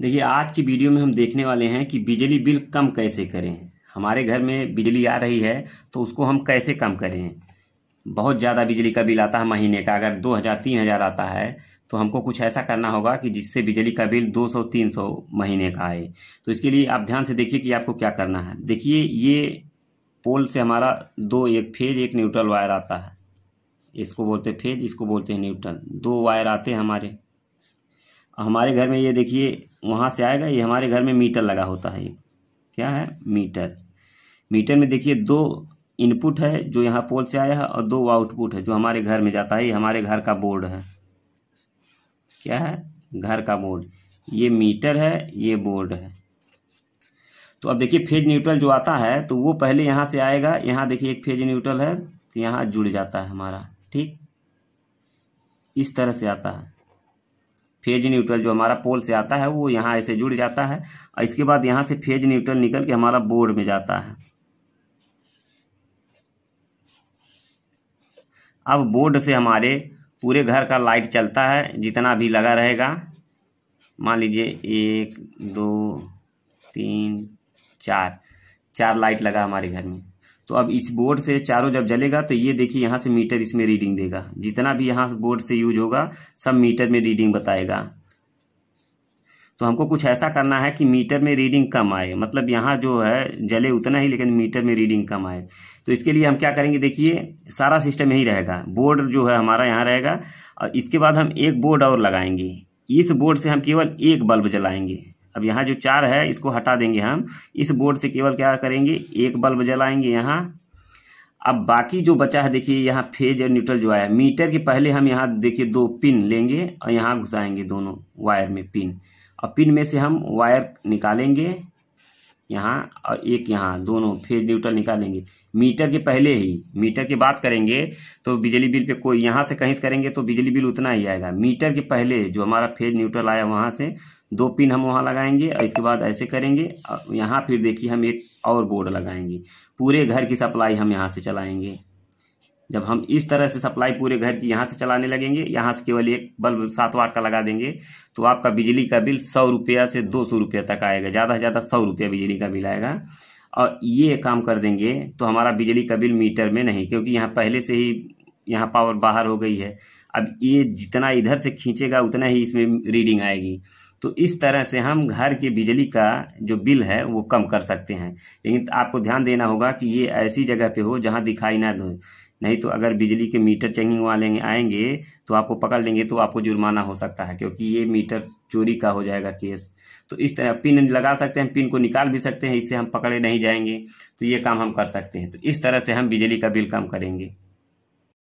देखिए आज की वीडियो में हम देखने वाले हैं कि बिजली बिल कम कैसे करें हमारे घर में बिजली आ रही है तो उसको हम कैसे कम करें बहुत ज़्यादा बिजली का बिल आता है महीने का अगर दो हज़ार तीन हज़ार आता है तो हमको कुछ ऐसा करना होगा कि जिससे बिजली का बिल दो सौ तीन सौ महीने का आए तो इसके लिए आप ध्यान से देखिए कि आपको क्या करना है देखिए ये पोल से हमारा दो एक फेज एक न्यूट्रल वायर आता है इसको बोलते हैं फेज इसको बोलते हैं न्यूट्रल दो वायर आते हैं हमारे हमारे घर में ये देखिए वहाँ से आएगा ये हमारे घर में मीटर लगा होता है ये क्या है मीटर मीटर में देखिए दो इनपुट है जो यहाँ पोल से आया है और दो आउटपुट है जो हमारे घर में जाता है ये हमारे घर का बोर्ड है क्या है घर का बोर्ड ये मीटर है ये बोर्ड है तो अब देखिए फेज न्यूट्रल जो आता है तो वो पहले यहाँ से आएगा यहाँ देखिए एक फेज न्यूट्रल है तो यहाँ जुड़ जाता है हमारा ठीक इस तरह से आता है फेज न्यूट्रल जो हमारा पोल से आता है वो यहाँ ऐसे जुड़ जाता है और इसके बाद यहाँ से फेज न्यूट्रल निकल के हमारा बोर्ड में जाता है अब बोर्ड से हमारे पूरे घर का लाइट चलता है जितना भी लगा रहेगा मान लीजिए एक दो तीन चार चार लाइट लगा हमारे घर में तो अब इस बोर्ड से चारों जब जलेगा तो ये देखिए यहाँ से मीटर इसमें रीडिंग देगा जितना भी यहाँ बोर्ड से यूज होगा सब मीटर में रीडिंग बताएगा तो हमको कुछ ऐसा करना है कि मीटर में रीडिंग कम आए मतलब यहाँ जो है जले उतना ही लेकिन मीटर में रीडिंग कम आए तो इसके लिए हम क्या करेंगे देखिए सारा सिस्टम यही रहेगा बोर्ड जो है हमारा यहाँ रहेगा और इसके बाद हम एक बोर्ड और लगाएंगे इस बोर्ड से हम केवल एक बल्ब जलाएंगे अब यहाँ जो चार है इसको हटा देंगे हम इस बोर्ड से केवल क्या करेंगे एक बल्ब जलाएंगे यहाँ अब बाकी जो बचा है देखिए यहाँ फेज और न्यूट्रल जो आया मीटर के पहले हम यहाँ देखिए दो पिन लेंगे और यहाँ घुसाएंगे दोनों वायर में पिन और पिन में से हम वायर निकालेंगे यहाँ और एक यहाँ दोनों फेज न्यूट्रल निकालेंगे मीटर के पहले ही मीटर की बात करेंगे तो बिजली बिल पे कोई यहाँ से कहीं से करेंगे तो बिजली बिल उतना ही आएगा मीटर के पहले जो हमारा फेज न्यूट्रल आया वहाँ से दो पिन हम वहाँ लगाएंगे और इसके बाद ऐसे करेंगे यहाँ फिर देखिए हम एक और बोर्ड लगाएंगे पूरे घर की सप्लाई हम यहाँ से चलाएँगे जब हम इस तरह से सप्लाई पूरे घर की यहाँ से चलाने लगेंगे यहाँ से केवल एक बल्ब सात वाट का लगा देंगे तो आपका बिजली का बिल सौ रुपया से दो सौ रुपया तक आएगा ज़्यादा से ज़्यादा सौ रुपया बिजली का बिल आएगा और ये काम कर देंगे तो हमारा बिजली का बिल मीटर में नहीं क्योंकि यहाँ पहले से ही यहाँ पावर बाहर हो गई है अब ये जितना इधर से खींचेगा उतना ही इसमें रीडिंग आएगी तो इस तरह से हम घर के बिजली का जो बिल है वो कम कर सकते हैं लेकिन आपको ध्यान देना होगा कि ये ऐसी जगह पे हो जहाँ दिखाई ना दो नहीं तो अगर बिजली के मीटर चेकिंग वाले आएंगे तो आपको पकड़ लेंगे तो आपको जुर्माना हो सकता है क्योंकि ये मीटर चोरी का हो जाएगा केस तो इस तरह पिन लगा सकते हैं पिन को निकाल भी सकते हैं इससे हम पकड़े नहीं जाएंगे तो ये काम हम कर सकते हैं तो इस तरह से हम बिजली का बिल कम करेंगे